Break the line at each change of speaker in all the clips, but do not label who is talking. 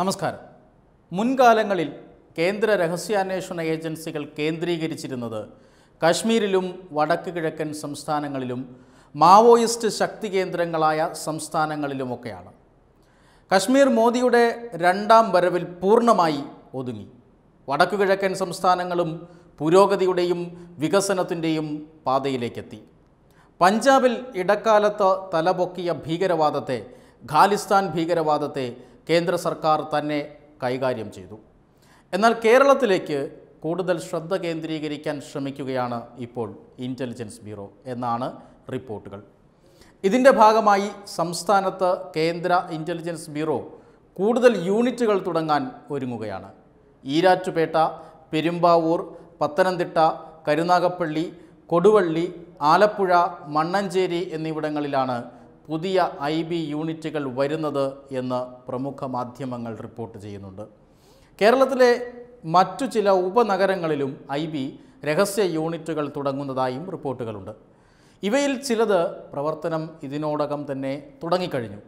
നമസ്കാരം മുൻകാലങ്ങളിൽ കേന്ദ്ര രഹസ്യാന്വേഷണ ഏജൻസികൾ കേന്ദ്രീകരിച്ചിരുന്നത് കാശ്മീരിലും വടക്ക് കിഴക്കൻ സംസ്ഥാനങ്ങളിലും മാവോയിസ്റ്റ് ശക്തി കേന്ദ്രങ്ങളായ സംസ്ഥാനങ്ങളിലുമൊക്കെയാണ് കശ്മീർ മോദിയുടെ രണ്ടാം വരവിൽ പൂർണ്ണമായി ഒതുങ്ങി വടക്കു കിഴക്കൻ സംസ്ഥാനങ്ങളും പുരോഗതിയുടെയും വികസനത്തിൻ്റെയും പാതയിലേക്കെത്തി പഞ്ചാബിൽ ഇടക്കാലത്ത് തലപൊക്കിയ ഭീകരവാദത്തെ ഖാലിസ്ഥാൻ ഭീകരവാദത്തെ കേന്ദ്ര സർക്കാർ തന്നെ കൈകാര്യം ചെയ്തു എന്നാൽ കേരളത്തിലേക്ക് കൂടുതൽ ശ്രദ്ധ കേന്ദ്രീകരിക്കാൻ ശ്രമിക്കുകയാണ് ഇപ്പോൾ ഇൻ്റലിജൻസ് ബ്യൂറോ എന്നാണ് റിപ്പോർട്ടുകൾ ഇതിൻ്റെ ഭാഗമായി സംസ്ഥാനത്ത് കേന്ദ്ര ഇൻ്റലിജൻസ് ബ്യൂറോ കൂടുതൽ യൂണിറ്റുകൾ തുടങ്ങാൻ ഒരുങ്ങുകയാണ് ഈരാറ്റുപേട്ട പെരുമ്പാവൂർ പത്തനംതിട്ട കരുനാഗപ്പള്ളി കൊടുവള്ളി ആലപ്പുഴ മണ്ണഞ്ചേരി എന്നിവിടങ്ങളിലാണ് പുതിയ ഐ ബി യൂണിറ്റുകൾ വരുന്നത് എന്ന് പ്രമുഖ മാധ്യമങ്ങൾ റിപ്പോർട്ട് ചെയ്യുന്നുണ്ട് കേരളത്തിലെ മറ്റു ചില ഉപനഗരങ്ങളിലും ഐ ബി രഹസ്യ യൂണിറ്റുകൾ തുടങ്ങുന്നതായും റിപ്പോർട്ടുകളുണ്ട് ഇവയിൽ ചിലത് പ്രവർത്തനം ഇതിനോടകം തന്നെ തുടങ്ങിക്കഴിഞ്ഞു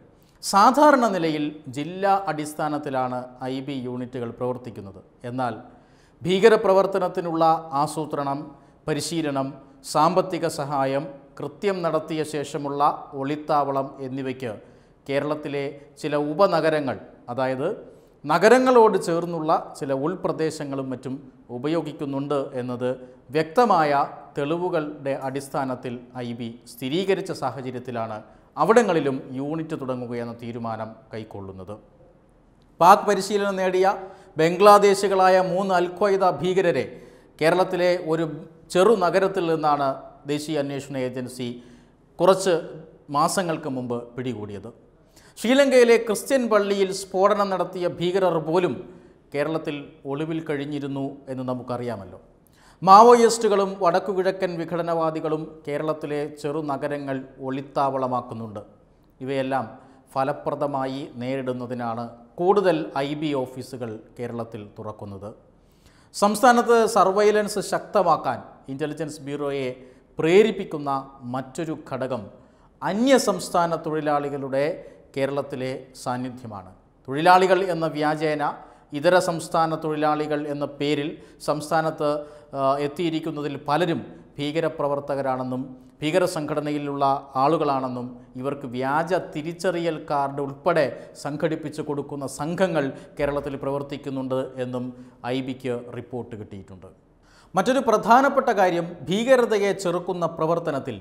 സാധാരണ നിലയിൽ ജില്ലാ അടിസ്ഥാനത്തിലാണ് ഐ ബി യൂണിറ്റുകൾ പ്രവർത്തിക്കുന്നത് എന്നാൽ ഭീകരപ്രവർത്തനത്തിനുള്ള ആസൂത്രണം പരിശീലനം സാമ്പത്തിക സഹായം കൃത്യം നടത്തിയ ശേഷമുള്ള ഒളിത്താവളം എന്നിവയ്ക്ക് കേരളത്തിലെ ചില ഉപനഗരങ്ങൾ അതായത് നഗരങ്ങളോട് ചേർന്നുള്ള ചില ഉൾപ്രദേശങ്ങളും മറ്റും ഉപയോഗിക്കുന്നുണ്ട് എന്നത് വ്യക്തമായ തെളിവുകളുടെ അടിസ്ഥാനത്തിൽ ഐ ബി സ്ഥിരീകരിച്ച സാഹചര്യത്തിലാണ് അവിടങ്ങളിലും യൂണിറ്റ് തുടങ്ങുകയെന്ന തീരുമാനം കൈക്കൊള്ളുന്നത് പാക് പരിശീലനം നേടിയ ബംഗ്ലാദേശികളായ മൂന്ന് അൽഖ്വൈദ ഭീകരരെ കേരളത്തിലെ ഒരു ചെറു നഗരത്തിൽ നിന്നാണ് ദേശീയ അന്വേഷണ ഏജൻസി കുറച്ച് മാസങ്ങൾക്ക് മുമ്പ് പിടികൂടിയത് ശ്രീലങ്കയിലെ ക്രിസ്ത്യൻ പള്ളിയിൽ സ്ഫോടനം നടത്തിയ ഭീകരർ പോലും കേരളത്തിൽ ഒളിവിൽ കഴിഞ്ഞിരുന്നു എന്ന് നമുക്കറിയാമല്ലോ മാവോയിസ്റ്റുകളും വടക്കുകിഴക്കൻ വിഘടനവാദികളും കേരളത്തിലെ ചെറുനഗരങ്ങൾ ഒളിത്താവളമാക്കുന്നുണ്ട് ഇവയെല്ലാം ഫലപ്രദമായി നേരിടുന്നതിനാണ് കൂടുതൽ ഐ ബി ഓഫീസുകൾ കേരളത്തിൽ തുറക്കുന്നത് സംസ്ഥാനത്ത് സർവൈലൻസ് ശക്തമാക്കാൻ ഇൻ്റലിജൻസ് ബ്യൂറോയെ പ്രേരിപ്പിക്കുന്ന മറ്റൊരു ഘടകം അന്യസംസ്ഥാന തൊഴിലാളികളുടെ കേരളത്തിലെ സാന്നിധ്യമാണ് തൊഴിലാളികൾ എന്ന വ്യാജേന ഇതര സംസ്ഥാന തൊഴിലാളികൾ എന്ന പേരിൽ സംസ്ഥാനത്ത് എത്തിയിരിക്കുന്നതിൽ പലരും ഭീകരപ്രവർത്തകരാണെന്നും ഭീകര സംഘടനയിലുള്ള ആളുകളാണെന്നും ഇവർക്ക് വ്യാജ തിരിച്ചറിയൽ കാർഡ് ഉൾപ്പെടെ സംഘടിപ്പിച്ചു കൊടുക്കുന്ന സംഘങ്ങൾ കേരളത്തിൽ പ്രവർത്തിക്കുന്നുണ്ട് എന്നും ഐ ബിക്ക് റിപ്പോർട്ട് കിട്ടിയിട്ടുണ്ട് മറ്റൊരു പ്രധാനപ്പെട്ട കാര്യം ഭീകരതയെ ചെറുക്കുന്ന പ്രവർത്തനത്തിൽ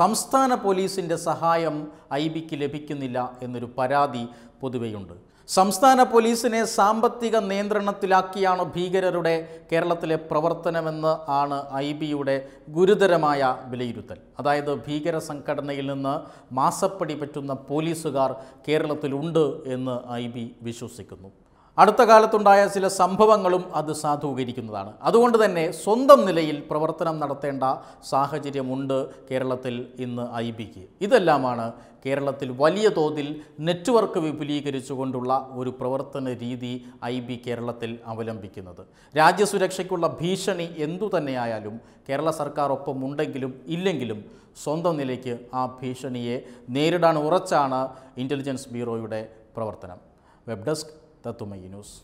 സംസ്ഥാന പോലീസിൻ്റെ സഹായം ഐ ബിക്ക് ലഭിക്കുന്നില്ല എന്നൊരു പരാതി പൊതുവെയുണ്ട് സംസ്ഥാന പോലീസിനെ സാമ്പത്തിക നിയന്ത്രണത്തിലാക്കിയാണ് ഭീകരരുടെ കേരളത്തിലെ പ്രവർത്തനമെന്ന് ആണ് ഐ ബിയുടെ ഗുരുതരമായ വിലയിരുത്തൽ അതായത് ഭീകര സംഘടനയിൽ നിന്ന് മാസപ്പടി പറ്റുന്ന പോലീസുകാർ കേരളത്തിലുണ്ട് എന്ന് ഐ ബി വിശ്വസിക്കുന്നു അടുത്ത കാലത്തുണ്ടായ ചില സംഭവങ്ങളും അത് സാധൂകരിക്കുന്നതാണ് അതുകൊണ്ട് തന്നെ സ്വന്തം നിലയിൽ പ്രവർത്തനം നടത്തേണ്ട സാഹചര്യമുണ്ട് കേരളത്തിൽ ഇന്ന് ഐ ബിക്ക് ഇതെല്ലാമാണ് കേരളത്തിൽ വലിയ തോതിൽ നെറ്റ്വർക്ക് വിപുലീകരിച്ചുകൊണ്ടുള്ള ഒരു പ്രവർത്തന രീതി ഐ ബി കേരളത്തിൽ അവലംബിക്കുന്നത് രാജ്യസുരക്ഷയ്ക്കുള്ള ഭീഷണി എന്തു തന്നെയായാലും കേരള സർക്കാർ ഒപ്പം ഉണ്ടെങ്കിലും ഇല്ലെങ്കിലും സ്വന്തം നിലയ്ക്ക് ആ ഭീഷണിയെ നേരിടാൻ ഉറച്ചാണ് ഇൻ്റലിജൻസ് ബ്യൂറോയുടെ പ്രവർത്തനം വെബ് ഡെസ്ക് തത്തുമയി ന്യൂസ്